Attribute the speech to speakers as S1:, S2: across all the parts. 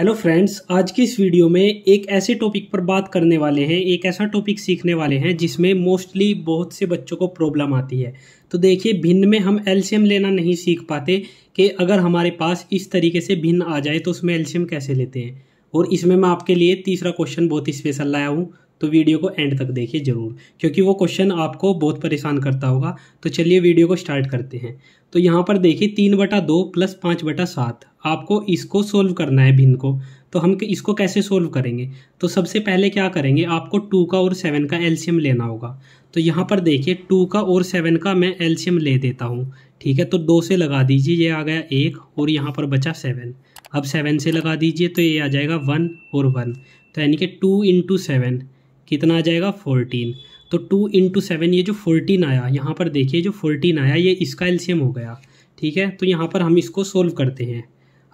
S1: hello friends आज की इस वीडियो में एक ऐसे टॉपिक पर बात करने वाले हैं एक ऐसा टॉपिक सीखने वाले हैं जिसमें मोस्टली बहुत से बच्चों को प्रॉब्लम आती है तो देखिए भिन्न में हम एल्शियम लेना नहीं सीख पाते कि अगर हमारे पास इस तरीके से भिन्न आ जाए तो उसमें एल्शियम कैसे लेते हैं और इसमें मैं आपके लिए तीसरा क्वेश्चन बहुत ही स्पेशल लाया हूँ तो वीडियो को एंड तक देखिए ज़रूर क्योंकि वो क्वेश्चन आपको बहुत परेशान करता होगा तो चलिए वीडियो को स्टार्ट करते हैं तो यहाँ पर देखिए तीन बटा दो प्लस पाँच बटा सात आपको इसको सोल्व करना है भिन्न को तो हम इसको कैसे सोल्व करेंगे तो सबसे पहले क्या करेंगे आपको टू का और सेवन का एल्शियम लेना होगा तो यहाँ पर देखिए टू का और सेवन का मैं एल्शियम ले देता हूँ ठीक है तो दो से लगा दीजिए ये आ गया एक और यहाँ पर बचा सेवन अब सेवन से लगा दीजिए तो ये आ जाएगा वन और वन तो यानी कि टू इंटू सेवन कितना आ जाएगा फोर्टीन तो टू इंटू सेवन ये जो फोर्टीन आया यहाँ पर देखिए जो फोर्टीन आया ये इसका एल्शियम हो गया ठीक है तो यहाँ पर हम इसको सोल्व करते हैं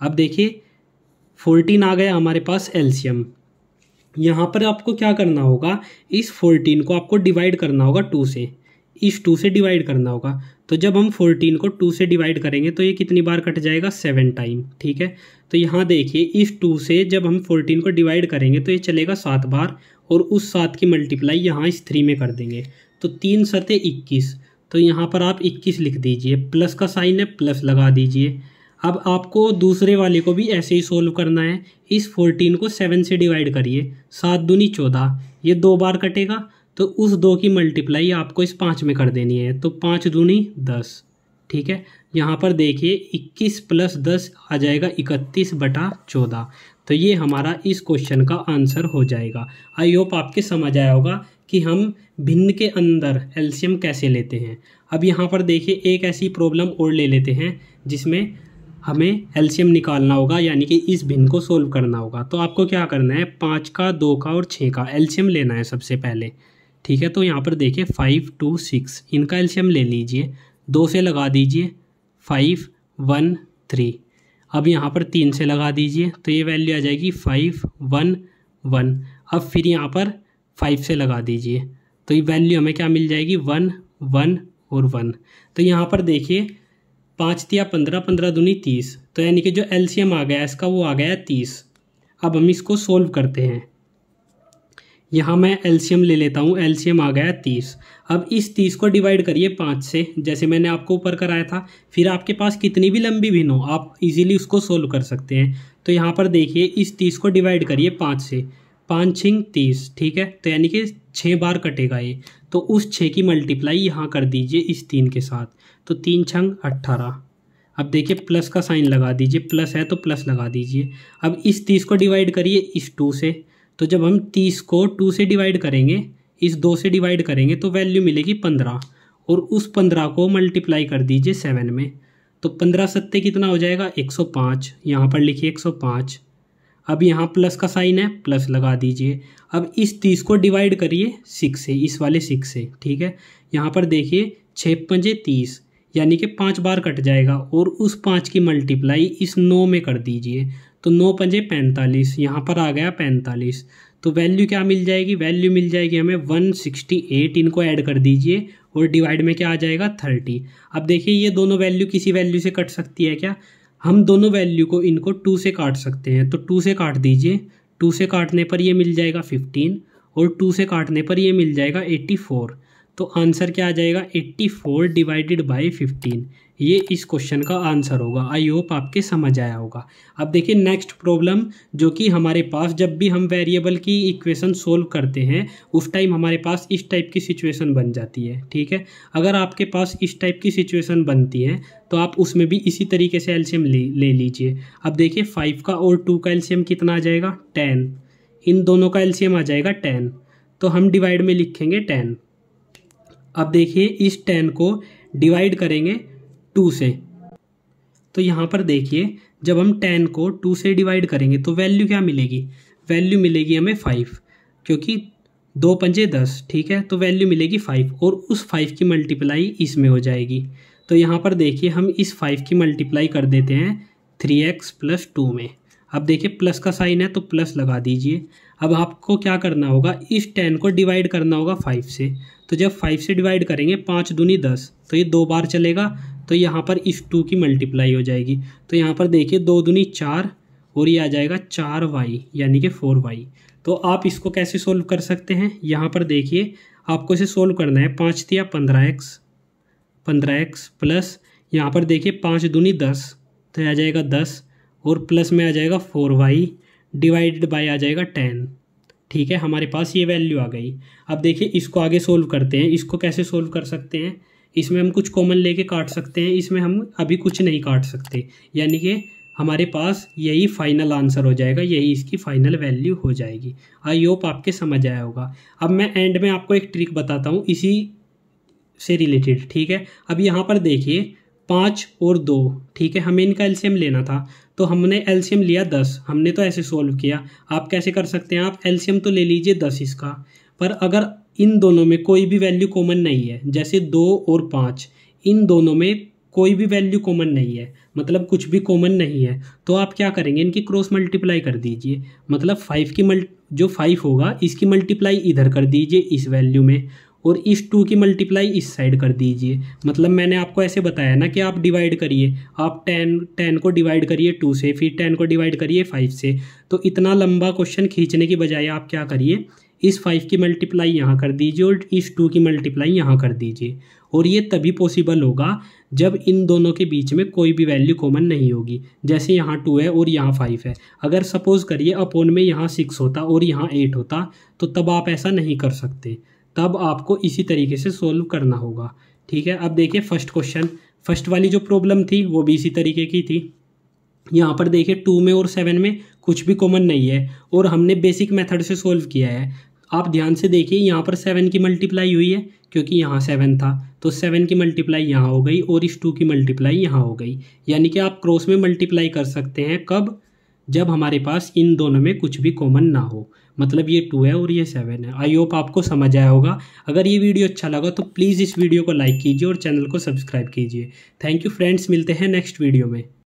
S1: अब देखिए फोर्टीन आ गया हमारे पास एल्शियम यहाँ पर आपको क्या करना होगा इस फोर्टीन को आपको डिवाइड करना होगा टू से इस टू से डिवाइड करना होगा तो जब हम फोर्टीन को टू से डिवाइड करेंगे तो ये कितनी बार कट जाएगा सेवन टाइम ठीक है तो यहाँ देखिए इस टू से जब हम फोर्टीन को डिवाइड करेंगे तो ये चलेगा सात बार और उस सात की मल्टीप्लाई यहाँ इस थ्री में कर देंगे तो तीन सतह इक्कीस तो यहाँ पर आप इक्कीस लिख दीजिए प्लस का साइन है प्लस लगा दीजिए अब आपको दूसरे वाले को भी ऐसे ही सोल्व करना है इस फोर्टीन को सेवन से डिवाइड करिए सात दूनी चौदह ये दो बार कटेगा तो उस दो की मल्टीप्लाई आपको इस पाँच में कर देनी है तो पाँच दूनी दस ठीक है यहाँ पर देखिए इक्कीस प्लस दस आ जाएगा इकतीस बटा चौदह तो ये हमारा इस क्वेश्चन का आंसर हो जाएगा आई होप आपके समझ आया होगा कि हम भिन्न के अंदर एल्शियम कैसे लेते हैं अब यहाँ पर देखिए एक ऐसी प्रॉब्लम और ले लेते हैं जिसमें हमें एल्शियम निकालना होगा यानी कि इस भिन्न को सोल्व करना होगा तो आपको क्या करना है पाँच का दो का और छः का एल्शियम लेना है सबसे पहले ठीक है तो यहाँ पर देखिए फाइव टू सिक्स इनका एल्शियम ले लीजिए दो से लगा दीजिए फाइव वन थ्री अब यहाँ पर तीन से लगा दीजिए तो ये वैल्यू आ जाएगी फाइव वन वन अब फिर यहाँ पर फाइव से लगा दीजिए तो ये वैल्यू हमें क्या मिल जाएगी वन वन और वन तो यहाँ पर देखिए पाँच तिया पंद्रह पंद्रह दूनी तीस तो यानी कि जो एल्शियम आ गया इसका वो आ गया तीस अब हम इसको सोल्व करते हैं यहाँ मैं एलसीएम ले लेता हूँ एलसीएम आ गया तीस अब इस तीस को डिवाइड करिए पाँच से जैसे मैंने आपको ऊपर कराया था फिर आपके पास कितनी भी लंबी भिन्न हो आप इजीली उसको सोल्व कर सकते हैं तो यहाँ पर देखिए इस तीस को डिवाइड करिए पाँच से पाँच छिंग तीस ठीक है तो यानी कि छः बार कटेगा ये तो उस छः की मल्टीप्लाई यहाँ कर दीजिए इस तीन के साथ तो तीन छंग अट्ठारह अब देखिए प्लस का साइन लगा दीजिए प्लस है तो प्लस लगा दीजिए अब इस तीस को डिवाइड करिए इस टू से तो जब हम तीस को टू से डिवाइड करेंगे इस दो से डिवाइड करेंगे तो वैल्यू मिलेगी पंद्रह और उस पंद्रह को मल्टीप्लाई कर दीजिए सेवन में तो पंद्रह सत्ते कितना हो जाएगा एक सौ पाँच यहाँ पर लिखिए एक सौ पाँच अब यहाँ प्लस का साइन है प्लस लगा दीजिए अब इस तीस को डिवाइड करिए सिक्स से इस वाले सिक्स से ठीक है यहाँ पर देखिए छः पंजे तीस यानी कि पाँच बार कट जाएगा और उस पाँच की मल्टीप्लाई इस नौ में कर दीजिए तो नौ पंजे पैंतालीस यहाँ पर आ गया पैंतालीस तो वैल्यू क्या मिल जाएगी वैल्यू मिल जाएगी हमें वन सिक्सटी एट इनको ऐड कर दीजिए और डिवाइड में क्या आ जाएगा थर्टी अब देखिए ये दोनों वैल्यू किसी वैल्यू से कट सकती है क्या हम दोनों वैल्यू को इनको टू से काट सकते हैं तो टू से काट दीजिए टू से काटने पर ये मिल जाएगा फिफ्टीन और टू से काटने पर ये मिल जाएगा एट्टी फोर तो आंसर क्या आ जाएगा eighty four divided by fifteen ये इस क्वेश्चन का आंसर होगा आई होप आपके समझ आया होगा अब देखिए नेक्स्ट प्रॉब्लम जो कि हमारे पास जब भी हम वेरिएबल की इक्वेशन सोल्व करते हैं उस टाइम हमारे पास इस टाइप की सिचुएशन बन जाती है ठीक है अगर आपके पास इस टाइप की सिचुएशन बनती है तो आप उसमें भी इसी तरीके से एल्शियम ले ले लीजिए अब देखिए फाइव का और टू का एल्शियम कितना आ जाएगा टेन इन दोनों का एल्शियम आ जाएगा टेन तो हम डिवाइड में लिखेंगे टेन अब देखिए इस टेन को डिवाइड करेंगे टू से तो यहाँ पर देखिए जब हम टेन को टू से डिवाइड करेंगे तो वैल्यू क्या मिलेगी वैल्यू मिलेगी हमें फाइव क्योंकि दो पंजे दस ठीक है तो वैल्यू मिलेगी फाइव और उस फाइव की मल्टीप्लाई इसमें हो जाएगी तो यहाँ पर देखिए हम इस फाइव की मल्टीप्लाई कर देते हैं थ्री एक्स प्लस टू में अब देखिए प्लस का साइन है तो प्लस लगा दीजिए अब आपको क्या करना होगा इस टेन को डिवाइड करना होगा फाइव से तो जब फाइव से डिवाइड करेंगे पाँच दूनी दस तो ये दो बार चलेगा तो यहाँ पर इस टू की मल्टीप्लाई हो जाएगी तो यहाँ पर देखिए दो दुनी चार और ये आ जाएगा चार वाई यानी कि फोर वाई तो आप इसको कैसे सोल्व कर सकते हैं यहाँ पर देखिए आपको इसे सोल्व करना है पाँच दिया पंद्रह एक्स पंद्रह एक्स प्लस यहाँ पर देखिए पाँच दूनी दस तो आ जाएगा दस और प्लस में आ जाएगा फोर वाई डिवाइडेड बाई आ जाएगा टेन ठीक है हमारे पास ये वैल्यू आ गई अब देखिए इसको आगे सोल्व करते हैं इसको कैसे सोल्व कर सकते हैं इसमें हम कुछ कॉमन लेके काट सकते हैं इसमें हम अभी कुछ नहीं काट सकते यानी कि हमारे पास यही फाइनल आंसर हो जाएगा यही इसकी फाइनल वैल्यू हो जाएगी आई होप आपके समझ आया होगा अब मैं एंड में आपको एक ट्रिक बताता हूँ इसी से रिलेटेड ठीक है अब यहाँ पर देखिए पाँच और दो ठीक है हमें इनका एल्शियम लेना था तो हमने एल्शियम लिया दस हमने तो ऐसे सोल्व किया आप कैसे कर सकते हैं आप एल्शियम तो ले लीजिए दस इसका पर अगर इन दोनों में कोई भी वैल्यू कॉमन नहीं है जैसे दो और पाँच इन दोनों में कोई भी वैल्यू कॉमन नहीं है मतलब कुछ भी कॉमन नहीं है तो आप क्या करेंगे इनकी क्रॉस मल्टीप्लाई कर दीजिए मतलब फाइव की मल्ट जो फाइव होगा इसकी मल्टीप्लाई इधर कर दीजिए इस वैल्यू में और इस टू की मल्टीप्लाई इस साइड कर दीजिए मतलब मैंने आपको ऐसे बताया ना कि आप डिवाइड करिए आप टेन टेन को डिवाइड करिए टू से फिर टेन को डिवाइड करिए फाइव से तो इतना लंबा क्वेश्चन खींचने की बजाय आप क्या करिए इस फाइव की मल्टीप्लाई यहाँ कर दीजिए और इस टू की मल्टीप्लाई यहाँ कर दीजिए और ये तभी पॉसिबल होगा जब इन दोनों के बीच में कोई भी वैल्यू कॉमन नहीं होगी जैसे यहाँ टू है और यहाँ फाइव है अगर सपोज़ करिए अपोन में यहाँ सिक्स होता और यहाँ एट होता तो तब आप ऐसा नहीं कर सकते तब आपको इसी तरीके से सोल्व करना होगा ठीक है अब देखिए फर्स्ट क्वेश्चन फर्स्ट वाली जो प्रॉब्लम थी वो भी इसी तरीके की थी यहाँ पर देखिए टू में और सेवन में कुछ भी कॉमन नहीं है और हमने बेसिक मेथड से सोल्व किया है आप ध्यान से देखिए यहाँ पर सेवन की मल्टीप्लाई हुई है क्योंकि यहाँ सेवन था तो सेवन की मल्टीप्लाई यहाँ हो गई और इस टू की मल्टीप्लाई यहाँ हो गई यानी कि आप क्रॉस में मल्टीप्लाई कर सकते हैं कब जब हमारे पास इन दोनों में कुछ भी कॉमन ना हो मतलब ये टू है और ये सेवन है आई होप आपको समझ आया होगा अगर ये वीडियो अच्छा लगा तो प्लीज़ इस वीडियो को लाइक कीजिए और चैनल को सब्सक्राइब कीजिए थैंक यू फ्रेंड्स मिलते हैं नेक्स्ट वीडियो में